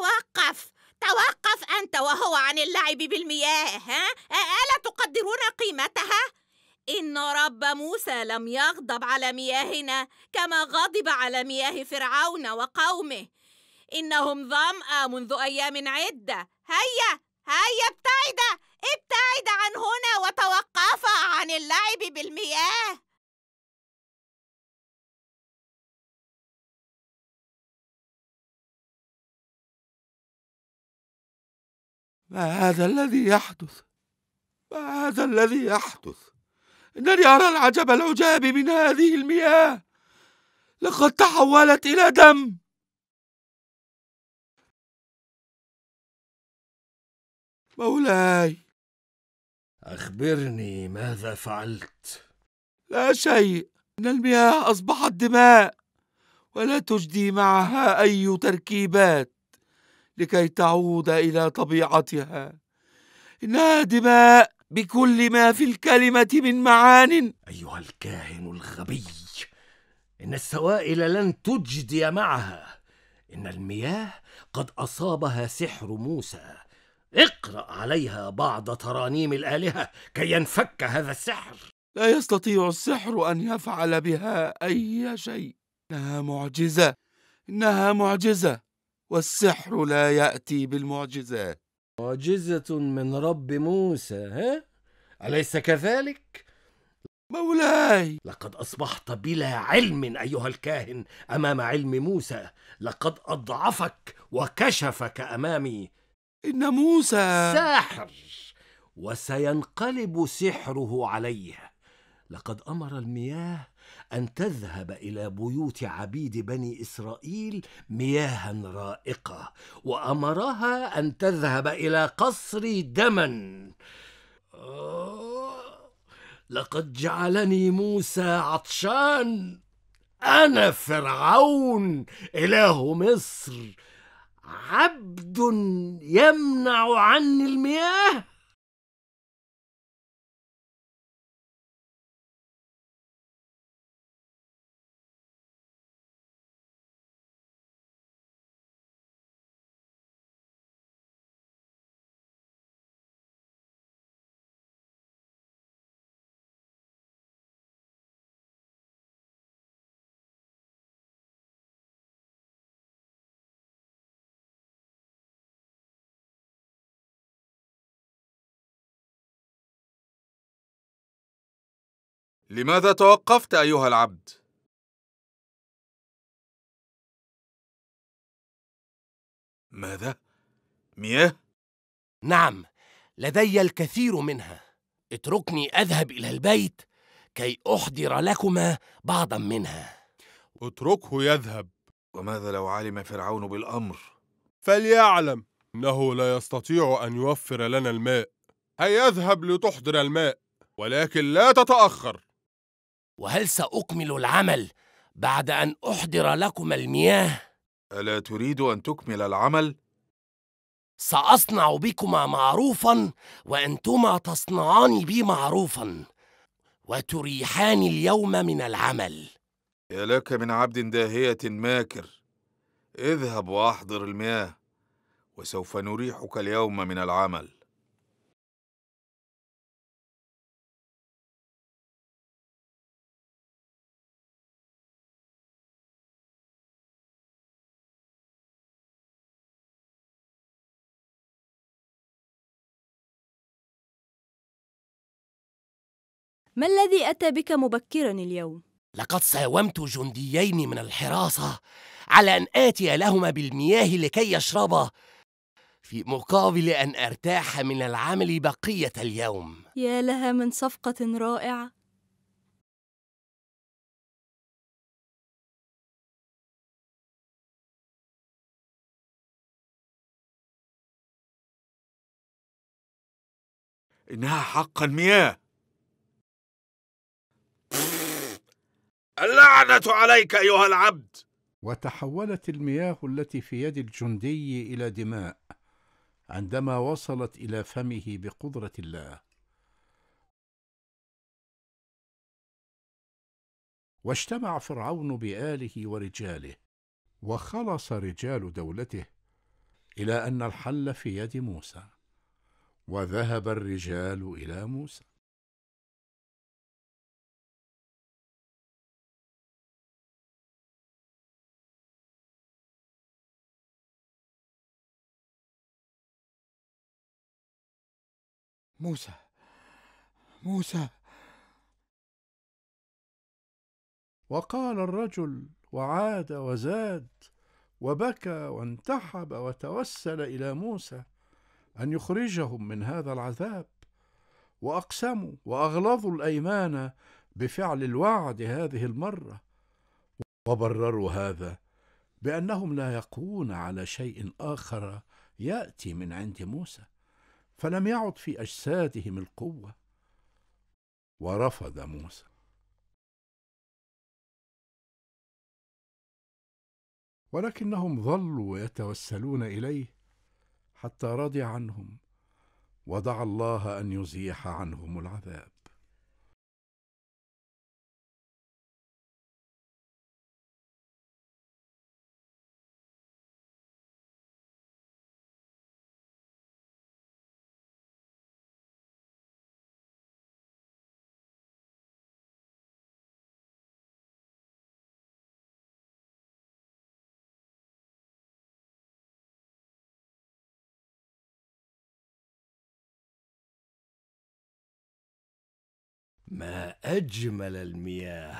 توقف توقف أنت وهو عن اللعب بالمياه ها؟ ألا تقدرون قيمتها؟ إن رب موسى لم يغضب على مياهنا كما غضب على مياه فرعون وقومه إنهم ظمأ منذ أيام عدة هيا هيا ابتعد ابتعد عن هنا وتوقف عن اللعب بالمياه ما هذا الذي يحدث ما هذا الذي يحدث انني ارى العجب العجاب من هذه المياه لقد تحولت الى دم مولاي اخبرني ماذا فعلت لا شيء ان المياه اصبحت دماء ولا تجدي معها اي تركيبات لكي تعود إلى طبيعتها إنها دماء بكل ما في الكلمة من معان أيها الكاهن الغبي إن السوائل لن تجدي معها إن المياه قد أصابها سحر موسى اقرأ عليها بعض ترانيم الآلهة كي ينفك هذا السحر لا يستطيع السحر أن يفعل بها أي شيء إنها معجزة إنها معجزة والسحر لا يأتي بالمعجزات معجزة من رب موسى ها؟ أليس كذلك؟ مولاي لقد أصبحت بلا علم أيها الكاهن أمام علم موسى لقد أضعفك وكشفك أمامي إن موسى ساحر وسينقلب سحره عليه لقد امر المياه ان تذهب الى بيوت عبيد بني اسرائيل مياها رائقه وامرها ان تذهب الى قصر دما آه، لقد جعلني موسى عطشان انا فرعون اله مصر عبد يمنع عني المياه لماذا توقفت أيها العبد؟ ماذا؟ مياه؟ نعم، لدي الكثير منها. اتركني أذهب إلى البيت كي أحضر لكما بعضا منها. اتركه يذهب. وماذا لو علم فرعون بالأمر؟ فليعلم إنه لا يستطيع أن يوفر لنا الماء. هيا اذهب لتحضر الماء، ولكن لا تتأخر. وهل سأكمل العمل بعد أن أحضر لكم المياه؟ ألا تريد أن تكمل العمل؟ سأصنع بكما معروفا وأنتما تصنعان بي معروفا وتريحان اليوم من العمل يا لك من عبد داهية ماكر اذهب وأحضر المياه وسوف نريحك اليوم من العمل ما الذي أتى بك مبكرا اليوم؟ لقد ساومت جنديين من الحراسة على أن آتي لهما بالمياه لكي يشربا في مقابل أن أرتاح من العمل بقية اليوم يا لها من صفقة رائعة إنها حقا مياه اللعنة عليك أيها العبد وتحولت المياه التي في يد الجندي إلى دماء عندما وصلت إلى فمه بقدرة الله واجتمع فرعون بآله ورجاله وخلص رجال دولته إلى أن الحل في يد موسى وذهب الرجال إلى موسى موسى موسى وقال الرجل وعاد وزاد وبكى وانتحب وتوسل الى موسى ان يخرجهم من هذا العذاب واقسموا واغلظوا الايمان بفعل الوعد هذه المره وبرروا هذا بانهم لا يقوون على شيء اخر ياتي من عند موسى فلم يعد في اجسادهم القوه ورفض موسى ولكنهم ظلوا يتوسلون اليه حتى رضي عنهم ودعا الله ان يزيح عنهم العذاب ما أجمل المياه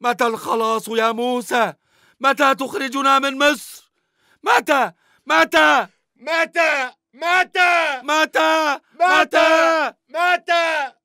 متى الخلاص يا موسى متى تخرجنا من مصر متى متى متى متى متى متى متى, متى؟, متى؟, متى؟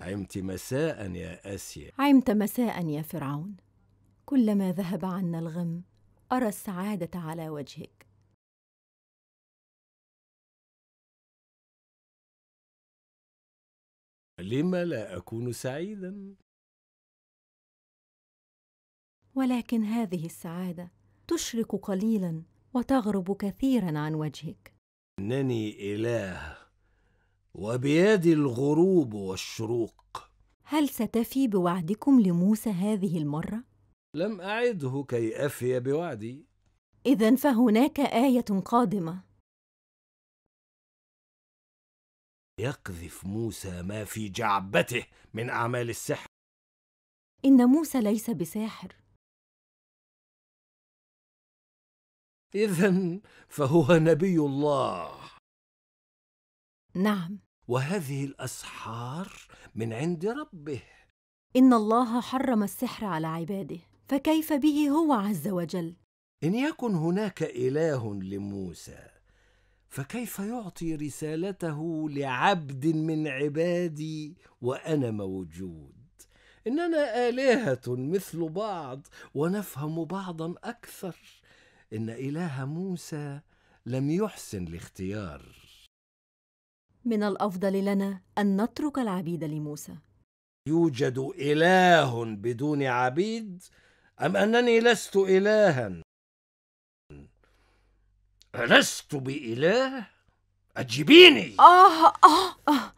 عمت مساء يا آسيا عمت مساء يا فرعون كلما ذهب عنا الغم أرى السعادة على وجهك لم لا أكون سعيدا؟ ولكن هذه السعادة تشرق قليلا وتغرب كثيرا عن وجهك إنني إله وبيدي الغروب والشروق هل ستفي بوعدكم لموسى هذه المرة؟ لم أعده كي أفي بوعدي إذا فهناك آية قادمة يقذف موسى ما في جعبته من أعمال السحر إن موسى ليس بساحر إذا فهو نبي الله نعم وهذه الاسحار من عند ربه ان الله حرم السحر على عباده فكيف به هو عز وجل ان يكن هناك اله لموسى فكيف يعطي رسالته لعبد من عبادي وانا موجود اننا الهه مثل بعض ونفهم بعضا اكثر ان اله موسى لم يحسن الاختيار من الافضل لنا ان نترك العبيد لموسى يوجد اله بدون عبيد ام انني لست الها ألست بإله؟ أجبيني آه آه آه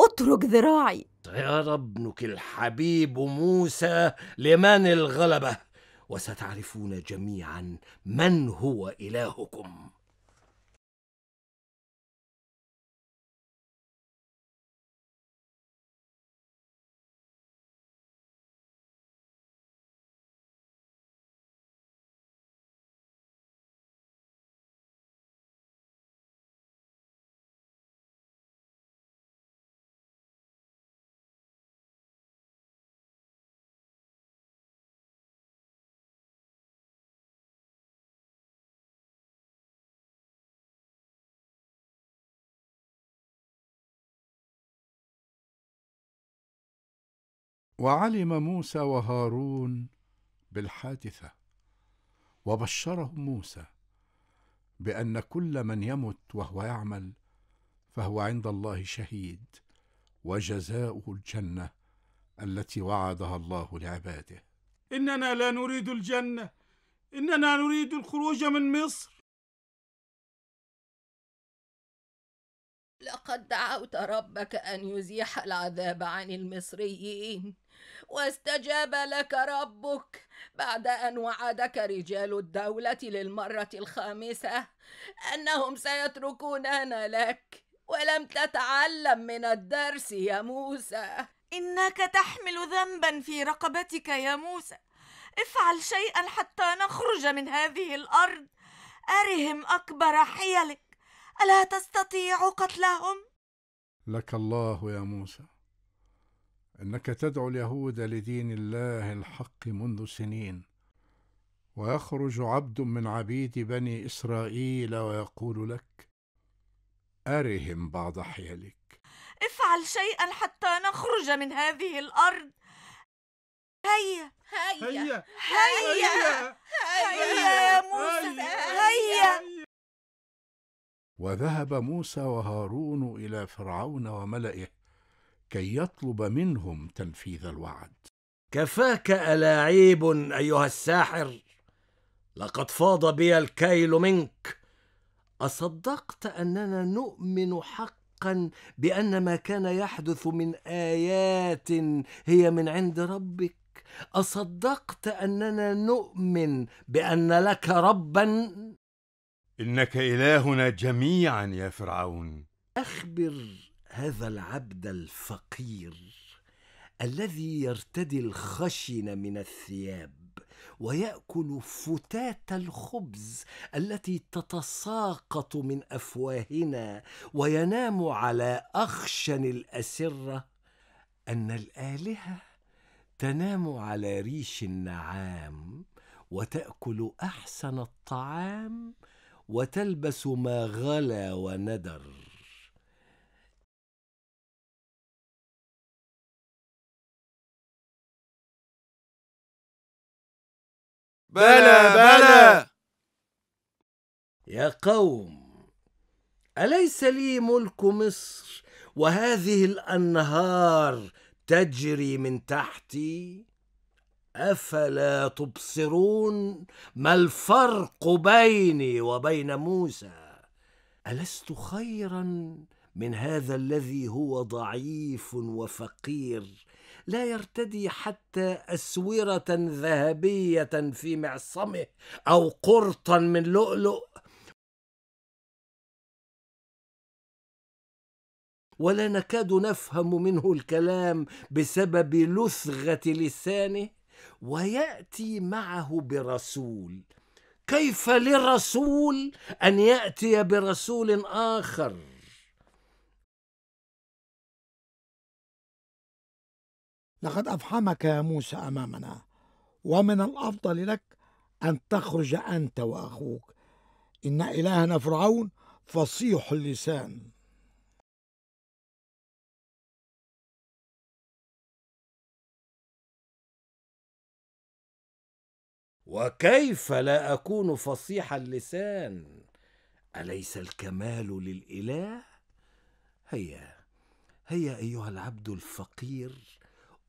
أترك ذراعي طير ابنك الحبيب موسى لمن الغلبة وستعرفون جميعا من هو إلهكم وعلم موسى وهارون بالحادثه وبشرهم موسى بان كل من يمت وهو يعمل فهو عند الله شهيد وجزاؤه الجنه التي وعدها الله لعباده اننا لا نريد الجنه اننا نريد الخروج من مصر لقد دعوت ربك ان يزيح العذاب عن المصريين واستجاب لك ربك بعد ان وعدك رجال الدوله للمره الخامسه انهم سيتركوننا لك ولم تتعلم من الدرس يا موسى انك تحمل ذنبا في رقبتك يا موسى افعل شيئا حتى نخرج من هذه الارض ارهم اكبر حيلك الا تستطيع قتلهم لك الله يا موسى انك تدعو اليهود لدين الله الحق منذ سنين ويخرج عبد من عبيد بني اسرائيل ويقول لك ارهم بعض حيلك افعل شيئا حتى نخرج من هذه الارض هيا هيا هيا هيا هيا يا موسى هيا وذهب موسى وهارون الى فرعون وملئه كي يطلب منهم تنفيذ الوعد كفاك الاعيب ايها الساحر لقد فاض بي الكيل منك اصدقت اننا نؤمن حقا بان ما كان يحدث من ايات هي من عند ربك اصدقت اننا نؤمن بان لك ربا انك الهنا جميعا يا فرعون اخبر هذا العبد الفقير الذي يرتدي الخشن من الثياب وياكل فتات الخبز التي تتساقط من افواهنا وينام على اخشن الاسره ان الالهه تنام على ريش النعام وتاكل احسن الطعام وتلبس ما غلا وندر بلى بلى يا قوم اليس لي ملك مصر وهذه الانهار تجري من تحتي افلا تبصرون ما الفرق بيني وبين موسى الست خيرا من هذا الذي هو ضعيف وفقير لا يرتدي حتى أسورة ذهبية في معصمه أو قرطا من لؤلؤ ولا نكاد نفهم منه الكلام بسبب لثغة لسانه ويأتي معه برسول كيف لرسول أن يأتي برسول آخر؟ لقد أفحمك يا موسى أمامنا ومن الأفضل لك أن تخرج أنت وأخوك إن إلهنا فرعون فصيح اللسان وكيف لا أكون فصيح اللسان أليس الكمال للإله هيا هيا أيها العبد الفقير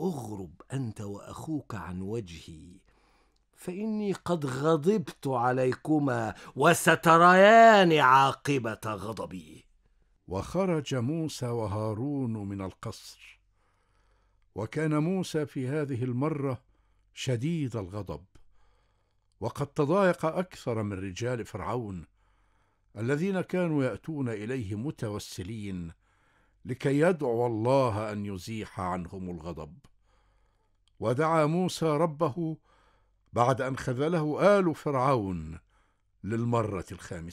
اغرب انت واخوك عن وجهي فاني قد غضبت عليكما وستريان عاقبه غضبي وخرج موسى وهارون من القصر وكان موسى في هذه المره شديد الغضب وقد تضايق اكثر من رجال فرعون الذين كانوا ياتون اليه متوسلين لكي يدعو الله ان يزيح عنهم الغضب ودعا موسى ربه بعد أن خذله آل فرعون للمرة الخامسة